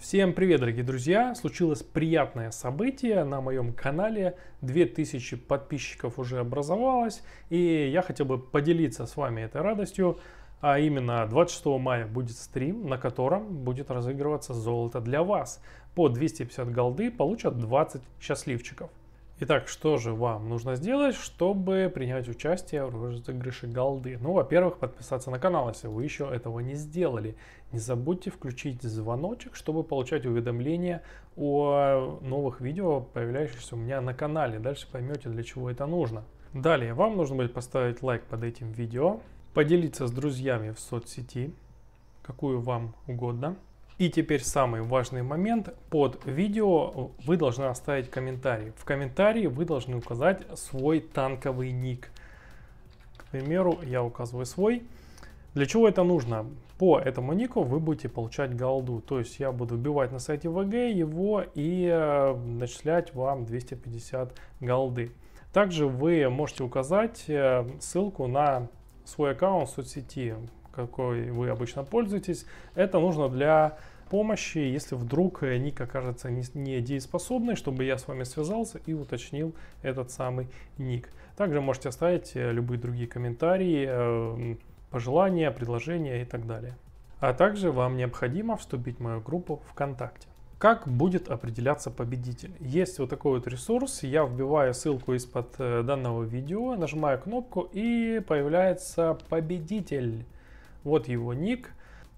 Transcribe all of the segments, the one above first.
Всем привет, дорогие друзья! Случилось приятное событие на моем канале. 2000 подписчиков уже образовалось. И я хотел бы поделиться с вами этой радостью. А именно 26 мая будет стрим, на котором будет разыгрываться золото для вас. По 250 голды получат 20 счастливчиков. Итак, что же вам нужно сделать, чтобы принять участие в розыгрыше голды? Ну, во-первых, подписаться на канал, если вы еще этого не сделали. Не забудьте включить звоночек, чтобы получать уведомления о новых видео, появляющихся у меня на канале. Дальше поймете, для чего это нужно. Далее, вам нужно будет поставить лайк под этим видео, поделиться с друзьями в соцсети, какую вам угодно – и теперь самый важный момент. Под видео вы должны оставить комментарий. В комментарии вы должны указать свой танковый ник. К примеру, я указываю свой. Для чего это нужно? По этому нику вы будете получать голду. То есть я буду вбивать на сайте ВГ его и э, начислять вам 250 голды. Также вы можете указать э, ссылку на свой аккаунт в соцсети какой вы обычно пользуетесь. Это нужно для помощи, если вдруг э, ник окажется недееспособной, чтобы я с вами связался и уточнил этот самый ник. Также можете оставить э, любые другие комментарии, э, пожелания, предложения и так далее. А также вам необходимо вступить в мою группу ВКонтакте. Как будет определяться победитель? Есть вот такой вот ресурс. Я вбиваю ссылку из-под данного видео, нажимаю кнопку и появляется победитель. Вот его ник.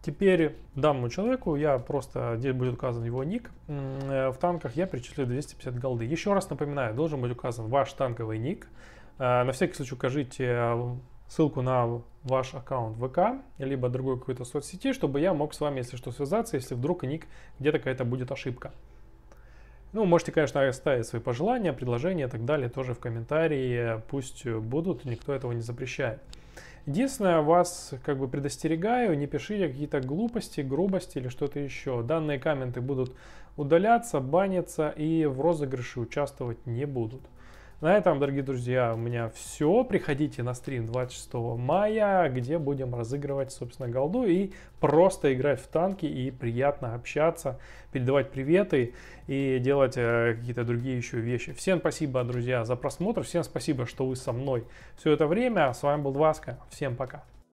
Теперь данному человеку, я просто, здесь будет указан его ник, э, в танках я перечислю 250 голды. Еще раз напоминаю, должен быть указан ваш танковый ник. Э, на всякий случай укажите э, ссылку на ваш аккаунт ВК, либо другой какой-то соцсети, чтобы я мог с вами, если что, связаться, если вдруг ник где-то какая-то будет ошибка. Ну, можете, конечно, оставить свои пожелания, предложения и так далее тоже в комментарии. Пусть будут, никто этого не запрещает. Единственное, вас как бы предостерегаю, не пишите какие-то глупости, грубости или что-то еще. Данные комменты будут удаляться, баниться и в розыгрыше участвовать не будут. На этом, дорогие друзья, у меня все. Приходите на стрим 26 мая, где будем разыгрывать, собственно, голду и просто играть в танки и приятно общаться, передавать приветы и делать э, какие-то другие еще вещи. Всем спасибо, друзья, за просмотр. Всем спасибо, что вы со мной все это время. С вами был Васка. Всем пока.